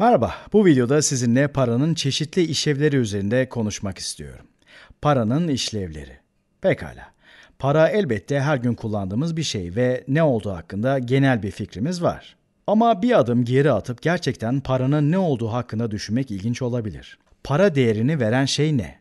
Merhaba, bu videoda sizinle paranın çeşitli işlevleri üzerinde konuşmak istiyorum. Paranın işlevleri. Pekala. Para elbette her gün kullandığımız bir şey ve ne olduğu hakkında genel bir fikrimiz var. Ama bir adım geri atıp gerçekten paranın ne olduğu hakkında düşünmek ilginç olabilir. Para değerini veren şey ne?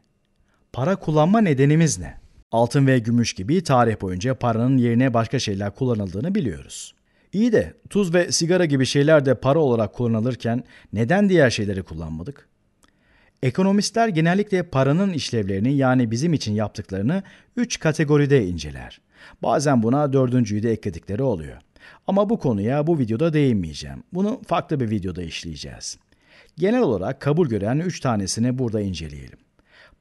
Para kullanma nedenimiz ne? Altın ve gümüş gibi tarih boyunca paranın yerine başka şeyler kullanıldığını biliyoruz. İyi de tuz ve sigara gibi şeyler de para olarak kullanılırken neden diğer şeyleri kullanmadık? Ekonomistler genellikle paranın işlevlerini yani bizim için yaptıklarını 3 kategoride inceler. Bazen buna dördüncüyü de ekledikleri oluyor. Ama bu konuya bu videoda değinmeyeceğim. Bunu farklı bir videoda işleyeceğiz. Genel olarak kabul gören 3 tanesini burada inceleyelim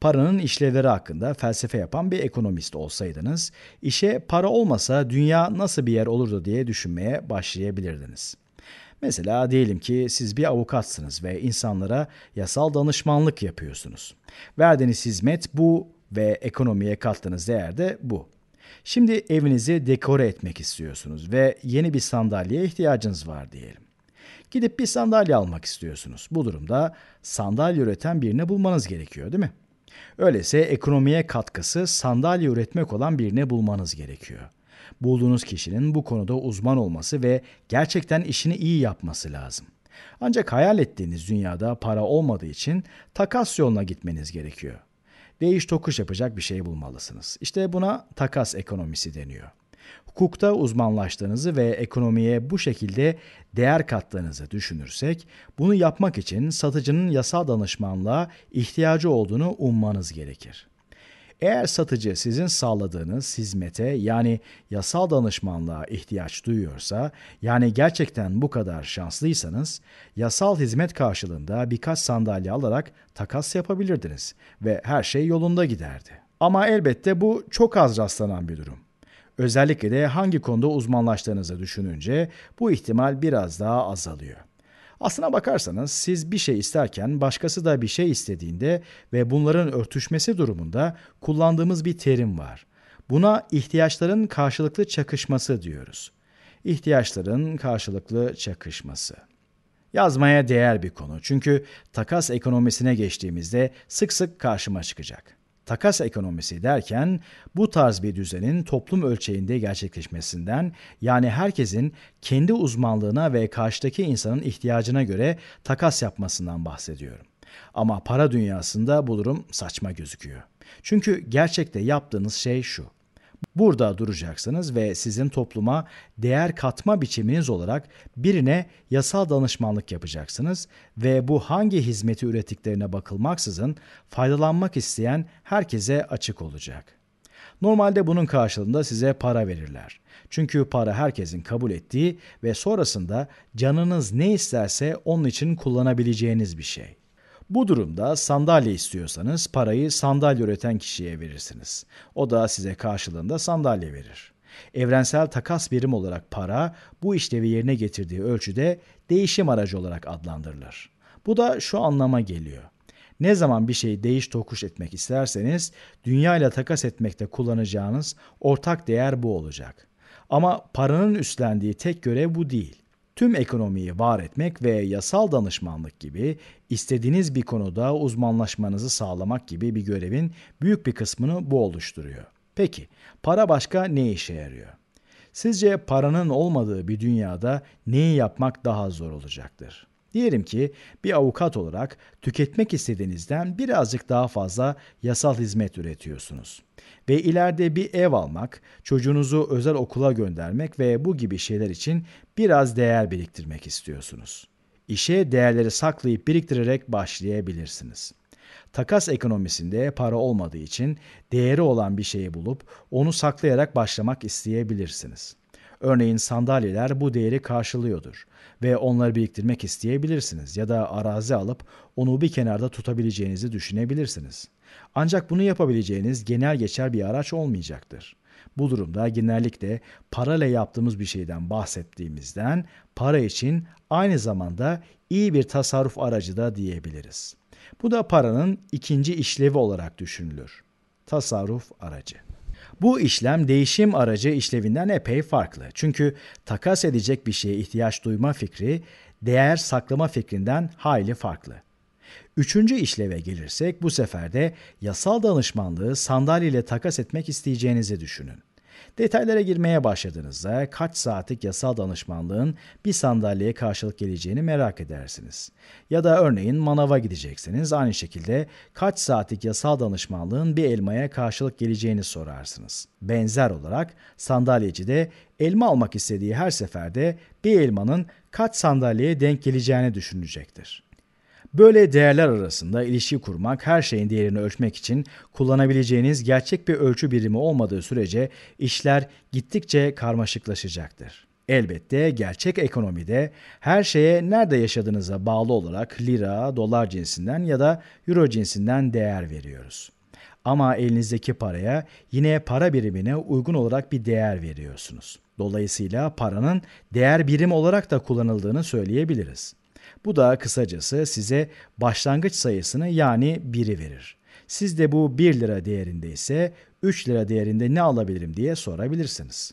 paranın işlevleri hakkında felsefe yapan bir ekonomist olsaydınız, işe para olmasa dünya nasıl bir yer olurdu diye düşünmeye başlayabilirdiniz. Mesela diyelim ki siz bir avukatsınız ve insanlara yasal danışmanlık yapıyorsunuz. Verdiğiniz hizmet bu ve ekonomiye kattığınız değer de bu. Şimdi evinizi dekore etmek istiyorsunuz ve yeni bir sandalyeye ihtiyacınız var diyelim. Gidip bir sandalye almak istiyorsunuz. Bu durumda sandalye üreten birini bulmanız gerekiyor değil mi? Öyleyse ekonomiye katkısı sandalye üretmek olan birini bulmanız gerekiyor. Bulduğunuz kişinin bu konuda uzman olması ve gerçekten işini iyi yapması lazım. Ancak hayal ettiğiniz dünyada para olmadığı için takas yoluna gitmeniz gerekiyor. Değiş tokuş yapacak bir şey bulmalısınız. İşte buna takas ekonomisi deniyor. Hukukta uzmanlaştığınızı ve ekonomiye bu şekilde değer kattığınızı düşünürsek, bunu yapmak için satıcının yasal danışmanlığa ihtiyacı olduğunu ummanız gerekir. Eğer satıcı sizin sağladığınız hizmete yani yasal danışmanlığa ihtiyaç duyuyorsa, yani gerçekten bu kadar şanslıysanız, yasal hizmet karşılığında birkaç sandalye alarak takas yapabilirdiniz ve her şey yolunda giderdi. Ama elbette bu çok az rastlanan bir durum. Özellikle de hangi konuda uzmanlaştığınızı düşününce bu ihtimal biraz daha azalıyor. Aslına bakarsanız siz bir şey isterken başkası da bir şey istediğinde ve bunların örtüşmesi durumunda kullandığımız bir terim var. Buna ihtiyaçların karşılıklı çakışması diyoruz. İhtiyaçların karşılıklı çakışması. Yazmaya değer bir konu çünkü takas ekonomisine geçtiğimizde sık sık karşıma çıkacak takas ekonomisi derken bu tarz bir düzenin toplum ölçeğinde gerçekleşmesinden yani herkesin kendi uzmanlığına ve karşıdaki insanın ihtiyacına göre takas yapmasından bahsediyorum. Ama para dünyasında bu durum saçma gözüküyor. Çünkü gerçekte yaptığınız şey şu. Burada duracaksınız ve sizin topluma değer katma biçiminiz olarak birine yasal danışmanlık yapacaksınız ve bu hangi hizmeti ürettiklerine bakılmaksızın faydalanmak isteyen herkese açık olacak. Normalde bunun karşılığında size para verirler. Çünkü para herkesin kabul ettiği ve sonrasında canınız ne isterse onun için kullanabileceğiniz bir şey. Bu durumda sandalye istiyorsanız parayı sandalye üreten kişiye verirsiniz. O da size karşılığında sandalye verir. Evrensel takas birim olarak para bu işlevi yerine getirdiği ölçüde değişim aracı olarak adlandırılır. Bu da şu anlama geliyor. Ne zaman bir şeyi değiş tokuş etmek isterseniz dünya ile takas etmekte kullanacağınız ortak değer bu olacak. Ama paranın üstlendiği tek görev bu değil tüm ekonomiyi var etmek ve yasal danışmanlık gibi istediğiniz bir konuda uzmanlaşmanızı sağlamak gibi bir görevin büyük bir kısmını bu oluşturuyor. Peki para başka ne işe yarıyor? Sizce paranın olmadığı bir dünyada neyi yapmak daha zor olacaktır? Diyelim ki bir avukat olarak tüketmek istediğinizden birazcık daha fazla yasal hizmet üretiyorsunuz. Ve ileride bir ev almak, çocuğunuzu özel okula göndermek ve bu gibi şeyler için biraz değer biriktirmek istiyorsunuz. İşe değerleri saklayıp biriktirerek başlayabilirsiniz. Takas ekonomisinde para olmadığı için değeri olan bir şeyi bulup onu saklayarak başlamak isteyebilirsiniz. Örneğin sandalyeler bu değeri karşılıyordur ve onları biriktirmek isteyebilirsiniz ya da arazi alıp onu bir kenarda tutabileceğinizi düşünebilirsiniz. Ancak bunu yapabileceğiniz genel geçer bir araç olmayacaktır. Bu durumda genellikle parayla yaptığımız bir şeyden bahsettiğimizden para için aynı zamanda iyi bir tasarruf aracı da diyebiliriz. Bu da paranın ikinci işlevi olarak düşünülür. Tasarruf aracı. Bu işlem değişim aracı işlevinden epey farklı. Çünkü takas edecek bir şeye ihtiyaç duyma fikri değer saklama fikrinden hayli farklı. Üçüncü işleve gelirsek bu sefer de yasal danışmanlığı sandalyeyle takas etmek isteyeceğinizi düşünün. Detaylara girmeye başladığınızda kaç saatlik yasal danışmanlığın bir sandalyeye karşılık geleceğini merak edersiniz. Ya da örneğin manava gidecekseniz aynı şekilde kaç saatlik yasal danışmanlığın bir elmaya karşılık geleceğini sorarsınız. Benzer olarak sandalyeci de elma almak istediği her seferde bir elmanın kaç sandalyeye denk geleceğini düşünecektir. Böyle değerler arasında ilişki kurmak her şeyin değerini ölçmek için kullanabileceğiniz gerçek bir ölçü birimi olmadığı sürece işler gittikçe karmaşıklaşacaktır. Elbette gerçek ekonomide her şeye nerede yaşadığınıza bağlı olarak lira, dolar cinsinden ya da euro cinsinden değer veriyoruz. Ama elinizdeki paraya yine para birimine uygun olarak bir değer veriyorsunuz. Dolayısıyla paranın değer birim olarak da kullanıldığını söyleyebiliriz. Bu da kısacası size başlangıç sayısını yani 1'i verir. Siz de bu 1 lira değerinde ise 3 lira değerinde ne alabilirim diye sorabilirsiniz.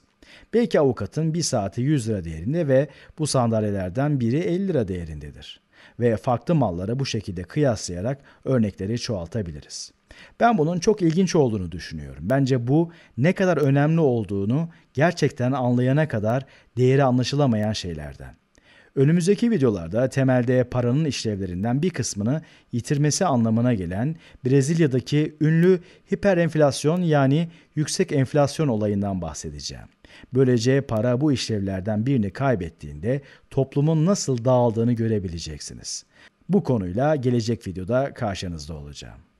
Belki avukatın bir saati 100 lira değerinde ve bu sandalyelerden biri 50 lira değerindedir. Ve farklı malları bu şekilde kıyaslayarak örnekleri çoğaltabiliriz. Ben bunun çok ilginç olduğunu düşünüyorum. Bence bu ne kadar önemli olduğunu gerçekten anlayana kadar değeri anlaşılamayan şeylerden. Önümüzdeki videolarda temelde paranın işlevlerinden bir kısmını yitirmesi anlamına gelen Brezilya'daki ünlü hiperenflasyon yani yüksek enflasyon olayından bahsedeceğim. Böylece para bu işlevlerden birini kaybettiğinde toplumun nasıl dağıldığını görebileceksiniz. Bu konuyla gelecek videoda karşınızda olacağım.